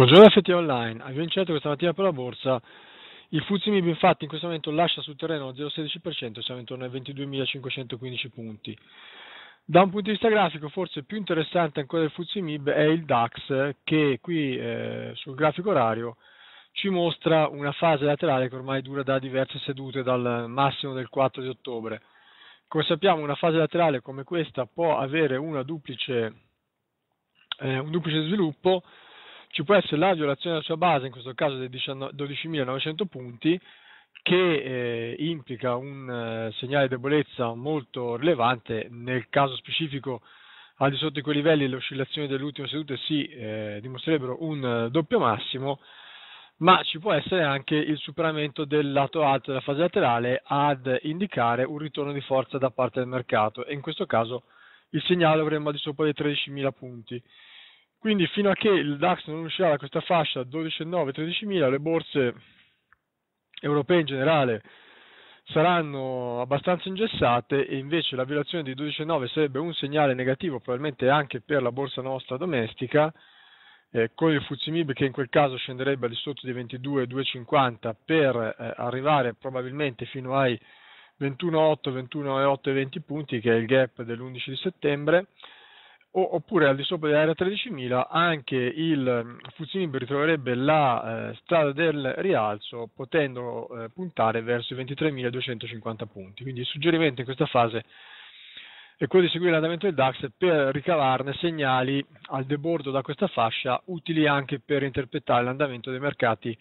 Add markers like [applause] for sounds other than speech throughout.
Buongiorno FT Online, abbiamo iniziato questa mattina per la borsa. Il Fuzimib infatti in questo momento lascia sul terreno lo 0,16%, siamo intorno ai 22.515 punti. Da un punto di vista grafico forse più interessante ancora del Fuzimib è il DAX che qui eh, sul grafico orario ci mostra una fase laterale che ormai dura da diverse sedute dal massimo del 4 di ottobre. Come sappiamo una fase laterale come questa può avere duplice, eh, un duplice sviluppo ci può essere la violazione della sua base, in questo caso dei 12.900 punti, che eh, implica un eh, segnale di debolezza molto rilevante, nel caso specifico al di sotto di quei livelli le oscillazioni dell'ultima seduta si eh, dimostrerebbero un eh, doppio massimo, ma ci può essere anche il superamento del lato alto della fase laterale ad indicare un ritorno di forza da parte del mercato e in questo caso il segnale avremmo al di sopra dei 13.000 punti. Quindi fino a che il DAX non uscirà da questa fascia 12.9-13.000, le borse europee in generale saranno abbastanza ingessate e invece la violazione di 12.9 sarebbe un segnale negativo probabilmente anche per la borsa nostra domestica, eh, con il Fuzimib che in quel caso scenderebbe al di sotto di 22,250 per eh, arrivare probabilmente fino ai 21,8, 21,8 e 20 punti che è il gap dell'11 di settembre o, oppure al di sopra dell'area 13.000 anche il mm, Fuzzini ritroverebbe la eh, strada del rialzo potendo eh, puntare verso i 23.250 punti. Quindi il suggerimento in questa fase è quello di seguire l'andamento del DAX per ricavarne segnali al debordo da questa fascia utili anche per interpretare l'andamento dei mercati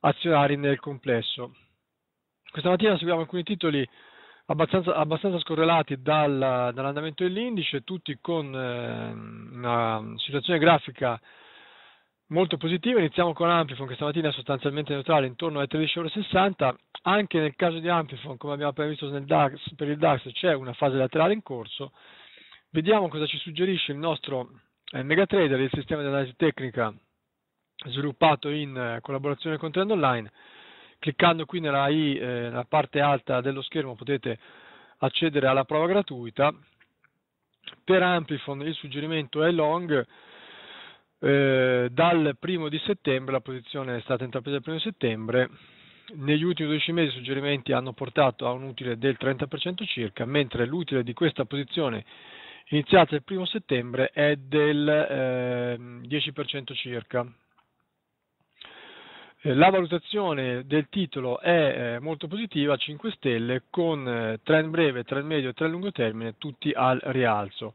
azionari nel complesso. Questa mattina seguiamo alcuni titoli abbastanza, abbastanza scorrelati dal, dall'andamento dell'indice, tutti con eh, una situazione grafica molto positiva. Iniziamo con Amplifon che stamattina è sostanzialmente neutrale intorno alle 13,60€. Anche nel caso di Amplifon, come abbiamo appena visto DAX, per il DAX, c'è una fase laterale in corso. Vediamo cosa ci suggerisce il nostro eh, Megatrader, il sistema di analisi tecnica sviluppato in eh, collaborazione con Trend Online Cliccando qui nella I, eh, nella parte alta dello schermo, potete accedere alla prova gratuita. Per Amplifon il suggerimento è long, eh, dal primo di settembre, la posizione è stata intrapresa il primo settembre, negli ultimi 12 mesi i suggerimenti hanno portato a un utile del 30% circa, mentre l'utile di questa posizione iniziata il primo settembre è del eh, 10% circa, eh, la valutazione del titolo è eh, molto positiva, 5 stelle, con eh, trend breve, trend medio e trend lungo termine tutti al rialzo.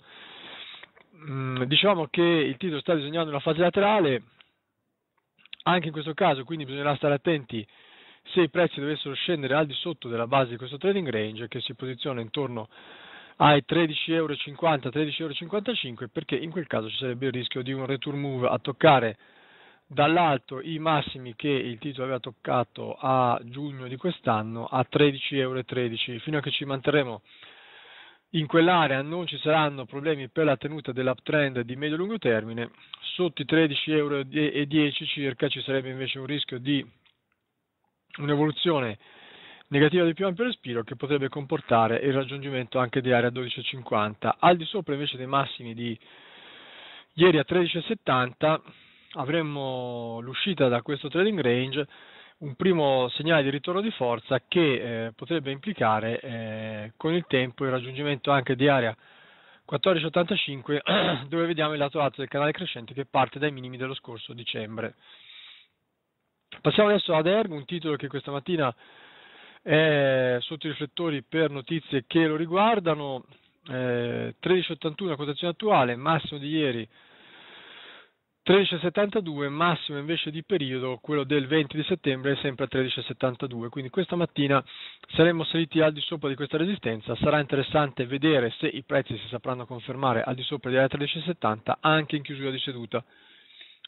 Mm, diciamo che il titolo sta disegnando una fase laterale, anche in questo caso quindi bisognerà stare attenti se i prezzi dovessero scendere al di sotto della base di questo trading range che si posiziona intorno ai 13,50-13,55 euro perché in quel caso ci sarebbe il rischio di un return move a toccare dall'alto i massimi che il titolo aveva toccato a giugno di quest'anno a 13,13 euro. Fino a che ci manterremo in quell'area non ci saranno problemi per la tenuta dell'uptrend di medio-lungo termine, sotto i 13,10 euro circa ci sarebbe invece un rischio di un'evoluzione negativa di più ampio respiro che potrebbe comportare il raggiungimento anche di area 12,50. Al di sopra invece dei massimi di ieri a 13,70 euro, avremmo l'uscita da questo trading range un primo segnale di ritorno di forza che eh, potrebbe implicare eh, con il tempo il raggiungimento anche di area 1485 [clears throat] dove vediamo il lato alto del canale crescente che parte dai minimi dello scorso dicembre. Passiamo adesso ad Ergo, un titolo che questa mattina è sotto i riflettori per notizie che lo riguardano, eh, 13,81 cotazione attuale, massimo di ieri 13,72, massimo invece di periodo, quello del 20 di settembre è sempre a 13,72, quindi questa mattina saremmo saliti al di sopra di questa resistenza, sarà interessante vedere se i prezzi si sapranno confermare al di sopra di 13,70 anche in chiusura di seduta.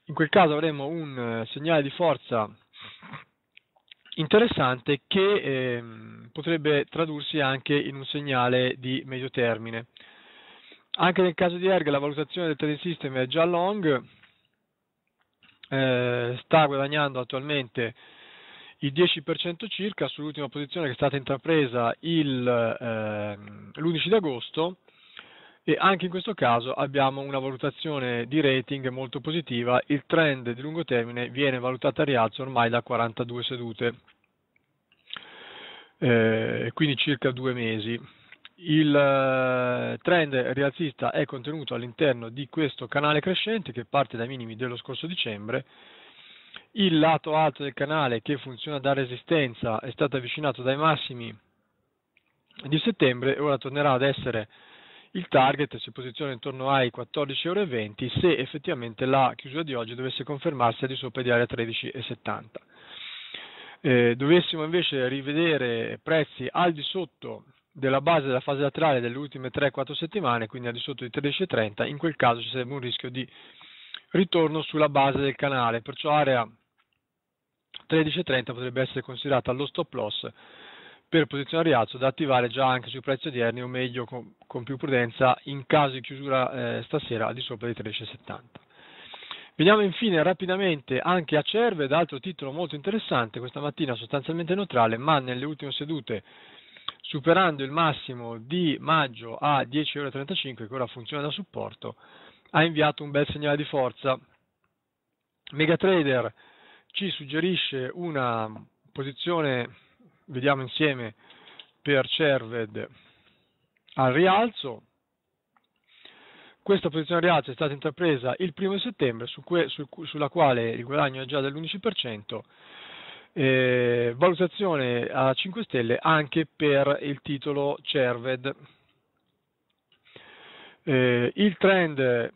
In quel caso avremo un eh, segnale di forza interessante che eh, potrebbe tradursi anche in un segnale di medio termine. Anche nel caso di ERG la valutazione del trading system è già long, eh, sta guadagnando attualmente il 10% circa sull'ultima posizione che è stata intrapresa il, eh, l'11 agosto e anche in questo caso abbiamo una valutazione di rating molto positiva, il trend di lungo termine viene valutato a rialzo ormai da 42 sedute, eh, quindi circa due mesi. Il eh, trend rialzista è contenuto all'interno di questo canale crescente che parte dai minimi dello scorso dicembre. Il lato alto del canale che funziona da resistenza è stato avvicinato dai massimi di settembre e ora tornerà ad essere il target si posiziona intorno ai 14,20 euro se effettivamente la chiusura di oggi dovesse confermarsi al di sopra di area 13,70. Eh, dovessimo invece rivedere prezzi al di sotto della base della fase laterale delle ultime 3-4 settimane, quindi al di sotto di 13,30, in quel caso ci sarebbe un rischio di ritorno sulla base del canale, perciò area 13,30 potrebbe essere considerata lo stop loss per posizione a rialzo da attivare già anche sui prezzi odierni o meglio con, con più prudenza in caso di chiusura eh, stasera al di sopra di 13,70. Veniamo infine rapidamente anche a Cerved, altro titolo molto interessante, questa mattina sostanzialmente neutrale, ma nelle ultime sedute superando il massimo di maggio a 10,35 che ora funziona da supporto, ha inviato un bel segnale di forza. Megatrader ci suggerisce una posizione, vediamo insieme, per Cerved al rialzo. Questa posizione al rialzo è stata intrapresa il 1 settembre, su que, su, sulla quale il guadagno è già dell'11%, eh, valutazione a 5 stelle anche per il titolo Cerved. Eh, il trend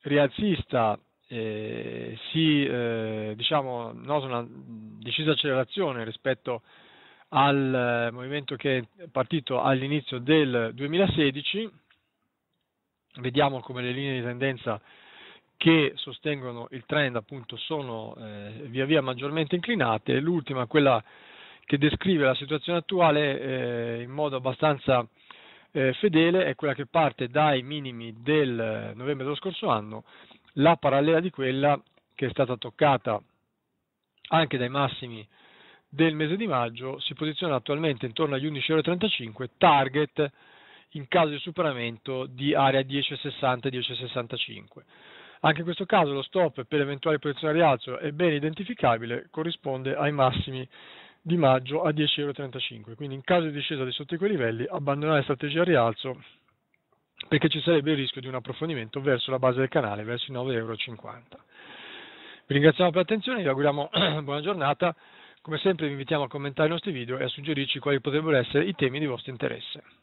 rialzista eh, si eh, diciamo, nota una decisa accelerazione rispetto al eh, movimento che è partito all'inizio del 2016. Vediamo come le linee di tendenza che sostengono il trend appunto sono eh, via via maggiormente inclinate, l'ultima quella che descrive la situazione attuale eh, in modo abbastanza eh, fedele è quella che parte dai minimi del eh, novembre dello scorso anno, la parallela di quella che è stata toccata anche dai massimi del mese di maggio si posiziona attualmente intorno agli 11,35 target in caso di superamento di area 10,60-10,65. Anche in questo caso lo stop per eventuali posizioni a rialzo è ben identificabile, corrisponde ai massimi di maggio a 10,35 euro. Quindi in caso di discesa di sotto quei livelli abbandonare la strategia a rialzo perché ci sarebbe il rischio di un approfondimento verso la base del canale, verso i 9,50 euro. Vi ringraziamo per l'attenzione, vi auguriamo [clears throat] buona giornata. Come sempre vi invitiamo a commentare i nostri video e a suggerirci quali potrebbero essere i temi di vostro interesse.